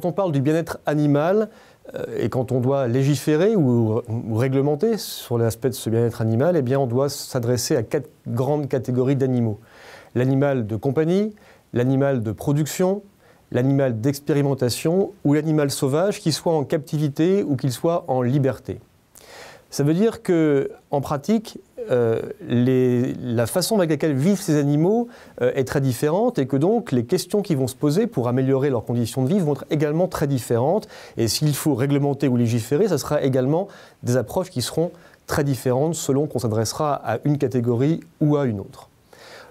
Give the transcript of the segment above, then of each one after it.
quand on parle du bien-être animal euh, et quand on doit légiférer ou, réglementer sur l'aspect de ce bien-être animal, eh bien on doit s'adresser à quatre grandes catégories d'animaux. L'animal de compagnie, l'animal de production, l'animal d'expérimentation ou l'animal sauvage, qu'il soit en captivité ou qu'il soit en liberté. Ça veut dire que, en pratique, euh, la façon avec laquelle vivent ces animaux euh, est très différente et que donc les questions qui vont se poser pour améliorer leurs conditions de vie vont être également très différentes. Et s'il faut réglementer ou légiférer, ça sera également des approches qui seront très différentes selon qu'on s'adressera à une catégorie ou à une autre.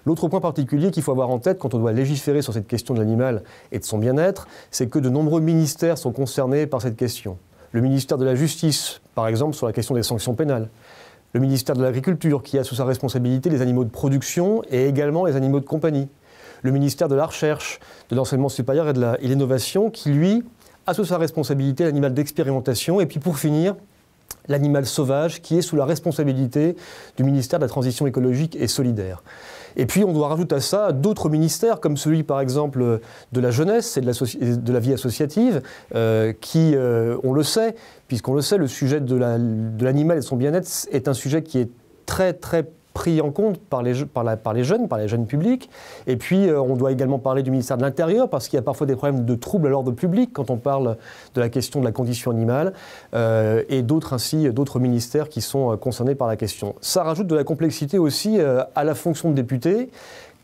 L'autre point particulier qu'il faut avoir en tête quand on doit légiférer sur cette question de l'animal et de son bien-être, c'est que de nombreux ministères sont concernés par cette question le ministère de la Justice, par exemple, sur la question des sanctions pénales, le ministère de l'Agriculture, qui a sous sa responsabilité les animaux de production et également les animaux de compagnie, le ministère de la Recherche, de l'Enseignement supérieur et de l'Innovation, qui, lui, a sous sa responsabilité l'animal d'expérimentation, et puis pour finir, l'animal sauvage, qui est sous la responsabilité du ministère de la Transition écologique et solidaire. Et puis on doit rajouter à ça d'autres ministères, comme celui par exemple de la jeunesse et de la, vie associative, euh, qui, euh, on le sait, puisqu'on le sait, le sujet de l'animal et de son bien-être est un sujet qui est très très pris en compte par les, par, les jeunes, par les jeunes publics. Et puis, euh, on doit également parler du ministère de l'Intérieur, parce qu'il y a parfois des problèmes de troubles à l'ordre public quand on parle de la question de la condition animale, euh, et d'autres ainsi, d'autres ministères qui sont euh, concernés par la question. Ça rajoute de la complexité aussi à la fonction de député.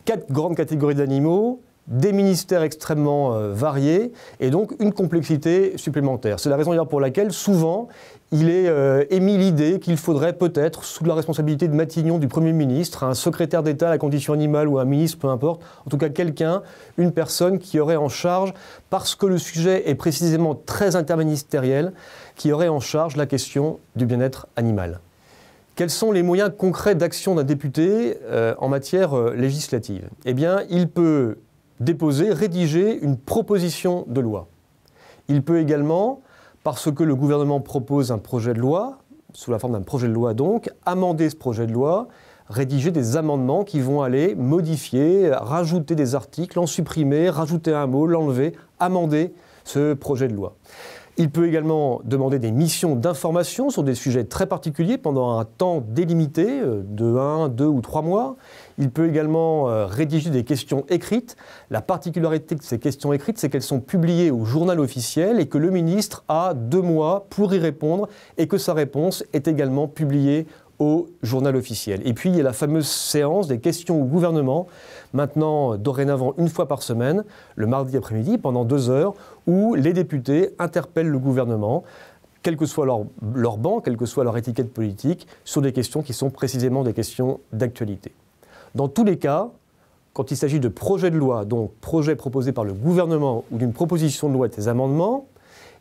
Quatre grandes catégories d'animaux, des ministères extrêmement euh, variés et donc une complexité supplémentaire. C'est la raison pour laquelle souvent il est euh, émis l'idée qu'il faudrait peut-être, sous la responsabilité de Matignon, du Premier ministre, un secrétaire d'État à la condition animale ou un ministre, peu importe, en tout cas quelqu'un, une personne qui aurait en charge, parce que le sujet est précisément très interministériel, qui aurait en charge la question du bien-être animal. Quels sont les moyens concrets d'action d'un député euh, en matière législative Eh bien, il peut déposer, rédiger une proposition de loi. Il peut également, parce que le gouvernement propose un projet de loi, sous la forme d'un projet de loi donc, amender ce projet de loi, rédiger des amendements qui vont aller modifier, rajouter des articles, en supprimer, rajouter un mot, l'enlever, amender ce projet de loi. Il peut également demander des missions d'information sur des sujets très particuliers pendant un temps délimité euh, de 1, 2 ou 3 mois. Il peut également euh, rédiger des questions écrites. La particularité de ces questions écrites, c'est qu'elles sont publiées au journal officiel et que le ministre a deux mois pour y répondre et que sa réponse est également publiée au journal officiel. Et puis il y a la fameuse séance des questions au gouvernement, maintenant dorénavant une fois par semaine, le mardi après-midi, pendant deux heures, où les députés interpellent le gouvernement, quel que soit leur, leur banc, quelle que soit leur étiquette politique, sur des questions qui sont précisément des questions d'actualité. Dans tous les cas, quand il s'agit de projets de loi, donc projets proposés par le gouvernement ou d'une proposition de loi et des amendements,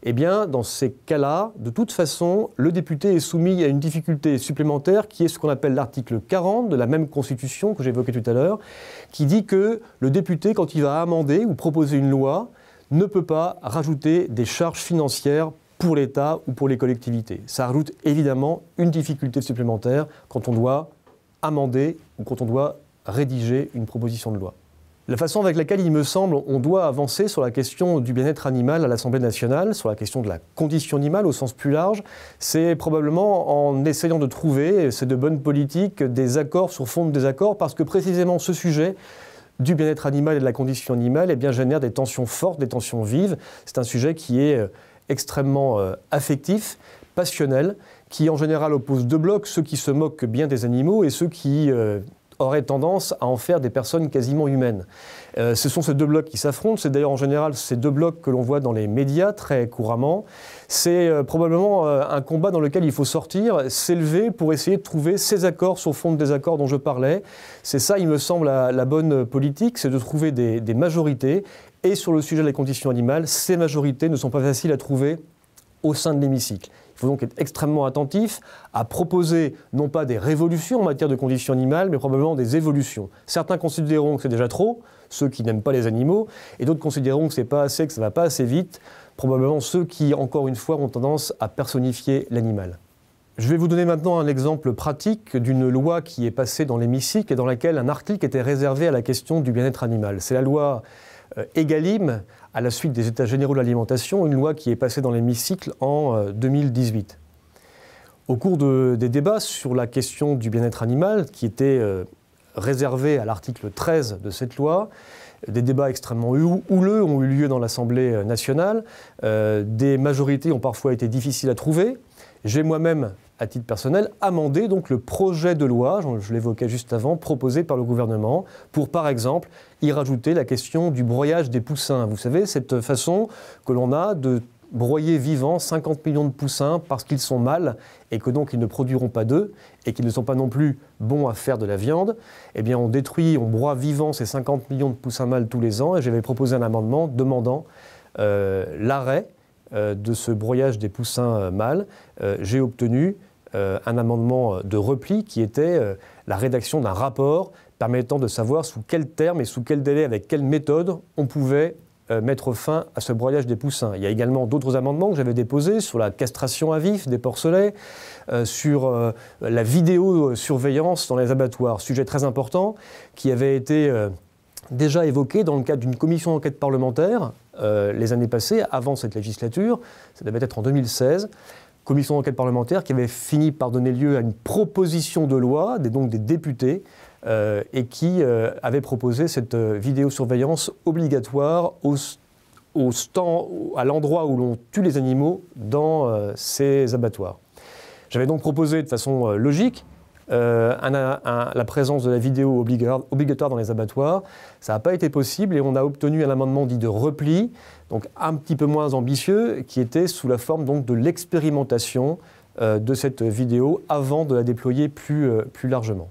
eh bien, dans ces cas-là, de toute façon, le député est soumis à une difficulté supplémentaire qui est ce qu'on appelle l'article 40 de la même Constitution que j'évoquais tout à l'heure, qui dit que le député, quand il va amender ou proposer une loi, ne peut pas rajouter des charges financières pour l'État ou pour les collectivités. Ça rajoute évidemment une difficulté supplémentaire quand on doit amender ou quand on doit rédiger une proposition de loi. La façon avec laquelle, il me semble, on doit avancer sur la question du bien-être animal à l'Assemblée nationale, sur la question de la condition animale au sens plus large, c'est probablement en essayant de trouver, c'est de bonnes politiques, des accords sur fond de désaccords, parce que précisément ce sujet, du bien-être animal et de la condition animale eh bien, génère des tensions fortes, des tensions vives. C'est un sujet qui est euh, extrêmement euh, affectif, passionnel, qui en général oppose deux blocs, ceux qui se moquent bien des animaux et ceux qui euh, aurait tendance à en faire des personnes quasiment humaines. Euh, ce sont ces deux blocs qui s'affrontent. C'est d'ailleurs en général ces deux blocs que l'on voit dans les médias très couramment. C'est euh, probablement euh, un combat dans lequel il faut sortir, s'élever pour essayer de trouver ces accords sur fond de désaccords dont je parlais. C'est ça, il me semble, la, bonne politique, c'est de trouver des, des majorités. Et sur le sujet des conditions animales, ces majorités ne sont pas faciles à trouver au sein de l'hémicycle. Il faut donc être extrêmement attentif à proposer non pas des révolutions en matière de conditions animales, mais probablement des évolutions. Certains considéreront que c'est déjà trop, ceux qui n'aiment pas les animaux, et d'autres considéreront que c'est pas assez, que ça va pas assez vite, probablement ceux qui, encore une fois, ont tendance à personnifier l'animal. Je vais vous donner maintenant un exemple pratique d'une loi qui est passée dans l'hémicycle et dans laquelle un article était réservé à la question du bien-être animal. C'est la loi Egalim, euh, à la suite des États généraux de l'alimentation, une loi qui est passée dans l'hémicycle en 2018. Euh, Au cours des débats sur la question du bien-être animal, qui était euh, réservée à l'article 13 de cette loi, des débats extrêmement houleux ont eu lieu dans l'Assemblée nationale. des majorités ont parfois été difficiles à trouver. J'ai moi-même à titre personnel, amender donc le projet de loi, je l'évoquais juste avant, proposé par le gouvernement, pour par exemple y rajouter la question du broyage des poussins. Vous savez, cette façon que l'on a de broyer vivant 50 millions de poussins parce qu'ils sont mâles et que donc ils ne produiront pas d'œufs et qu'ils ne sont pas non plus bons à faire de la viande, eh bien on détruit, on broie vivant ces 50 millions de poussins mâles tous les ans et j'avais proposé un amendement demandant euh, l'arrêt euh, de ce broyage des poussins euh, mâles, euh, j'ai obtenu un amendement de repli qui était la rédaction d'un rapport permettant de savoir sous quel terme et sous quel délai, avec quelle méthode, on pouvait mettre fin à ce broyage des poussins. Il y a également d'autres amendements que j'avais déposés sur la castration à vif des porcelets, sur la vidéosurveillance dans les abattoirs, sujet très important qui avait été déjà évoqué dans le cadre d'une commission d'enquête parlementaire euh, les années passées, avant cette législature, ça devait être en 2016, commission d'enquête parlementaire qui avait fini par donner lieu à une proposition de loi, des, donc des députés, euh, et qui euh, avait proposé cette vidéosurveillance obligatoire au stand, à l'endroit où l'on tue les animaux dans ces abattoirs. J'avais donc proposé de façon logique euh, la présence de la vidéo obligatoire dans les abattoirs. Ça n'a pas été possible et on a obtenu un amendement dit de repli, donc un petit peu moins ambitieux, qui était sous la forme donc de l'expérimentation euh, de cette vidéo avant de la déployer plus euh, largement.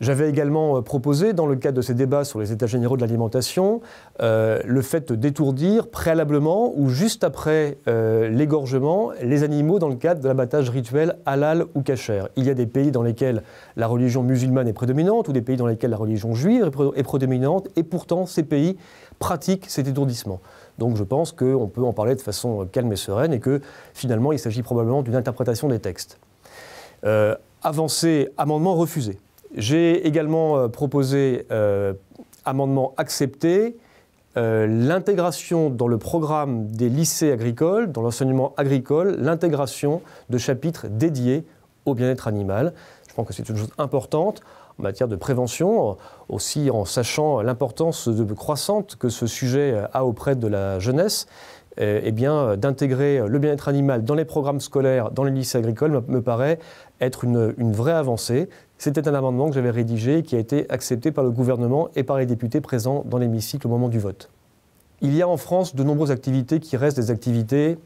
J'avais également euh, proposé, dans le cadre de ces débats sur les états généraux de l'alimentation, euh, le fait d'étourdir préalablement ou juste après euh, l'égorgement les animaux dans le cadre de l'abattage rituel halal ou kasher. Il y a des pays dans lesquels la religion musulmane est prédominante ou des pays dans lesquels la religion juive est prédominante et pourtant ces pays pratiquent cet étourdissement. Donc je pense qu'on peut en parler de façon calme et sereine et que finalement il s'agit probablement d'une interprétation des textes. Avancé, amendement refusé. J'ai également euh, proposé, euh, amendement accepté, euh, l'intégration dans le programme des lycées agricoles, dans l'enseignement agricole, l'intégration de chapitres dédiés au bien-être animal. Je pense que c'est une chose importante en matière de prévention, aussi en sachant l'importance croissante que ce sujet a auprès de la jeunesse. Eh bien, d'intégrer le bien-être animal dans les programmes scolaires, dans les lycées agricoles, me paraît être une vraie avancée. C'était un amendement que j'avais rédigé qui a été accepté par le gouvernement et par les députés présents dans l'hémicycle au moment du vote. Il y a en France de nombreuses activités qui restent des activités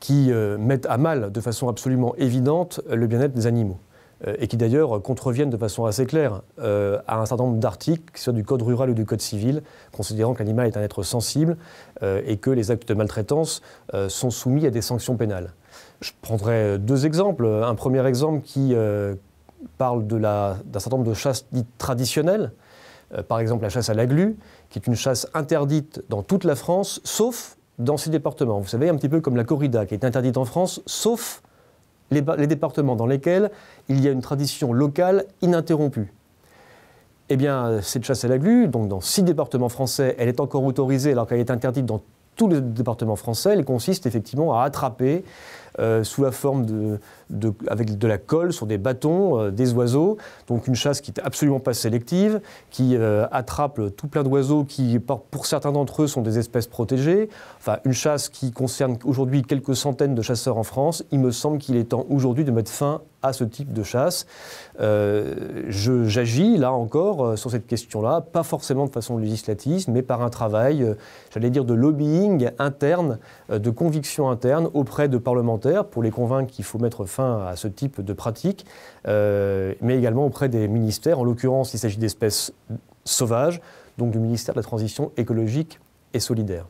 qui euh, mettent à mal de façon absolument évidente le bien-être des animaux euh, et qui d'ailleurs contreviennent de façon assez claire euh, à un certain nombre d'articles, que ce soit du Code rural ou du Code civil, considérant que l'animal est un être sensible et que les actes de maltraitance sont soumis à des sanctions pénales. Je prendrai deux exemples. Un premier exemple qui parle d'un certain nombre de chasses dites traditionnelles, euh, par exemple la chasse à la glu, qui est une chasse interdite dans toute la France, sauf dans ces départements. Vous savez, un petit peu comme la corrida, qui est interdite en France, sauf les, départements dans lesquels il y a une tradition locale ininterrompue. Eh bien, cette chasse à la glu, donc dans six départements français, elle est encore autorisée alors qu'elle est interdite dans tout le département français, elle consiste effectivement à attraper euh, sous la forme de, avec de la colle sur des bâtons, euh, des oiseaux. Donc une chasse qui n'est absolument pas sélective, qui euh, attrape tout plein d'oiseaux qui, pour certains d'entre eux, sont des espèces protégées. Enfin, une chasse qui concerne aujourd'hui quelques centaines de chasseurs en France. Il me semble qu'il est temps aujourd'hui de mettre fin à ce type de chasse. Euh, j'agis là encore euh, sur cette question-là, pas forcément de façon législative, mais par un travail, euh, j'allais dire, de lobbying interne, de conviction interne auprès de parlementaires pour les convaincre qu'il faut mettre fin à ce type de pratique, mais également auprès des ministères. En l'occurrence, il s'agit d'espèces sauvages, donc du ministère de la Transition écologique et solidaire.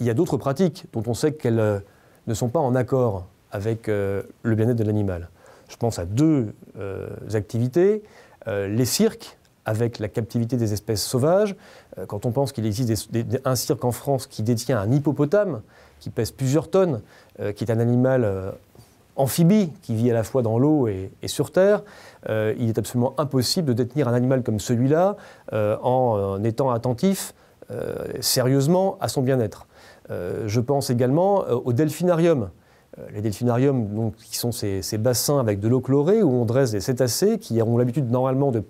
Il y a d'autres pratiques dont on sait qu'elles ne sont pas en accord avec le bien-être de l'animal. Je pense à deux euh, activités. Euh, les cirques, avec la captivité des espèces sauvages. Euh, quand on pense qu'il existe un cirque en France qui détient un hippopotame, qui pèse plusieurs tonnes, qui est un animal amphibie, qui vit à la fois dans l'eau et, sur terre, il est absolument impossible de détenir un animal comme celui-là en, en, étant attentif sérieusement à son bien-être. je pense également au delphinarium. Euh, les delphinariums, qui sont ces, bassins avec de l'eau chlorée où on dresse des cétacés qui auront l'habitude normalement de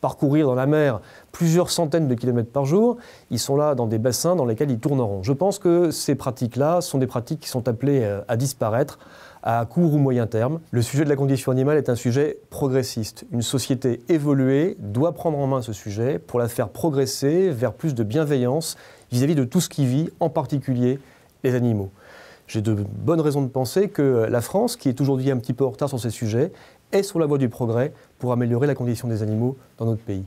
parcourir dans la mer plusieurs centaines de kilomètres par jour, ils sont là dans des bassins dans lesquels ils tourneront. Je pense que ces pratiques-là sont des pratiques qui sont appelées euh, à disparaître à court ou moyen terme. Le sujet de la condition animale est un sujet progressiste. Une société évoluée doit prendre en main ce sujet pour la faire progresser vers plus de bienveillance vis à -vis de tout ce qui vit, en particulier les animaux j'ai de bonnes raisons de penser que la France, qui est aujourd'hui un petit peu en retard sur ces sujets, est sur la voie du progrès pour améliorer la condition des animaux dans notre pays.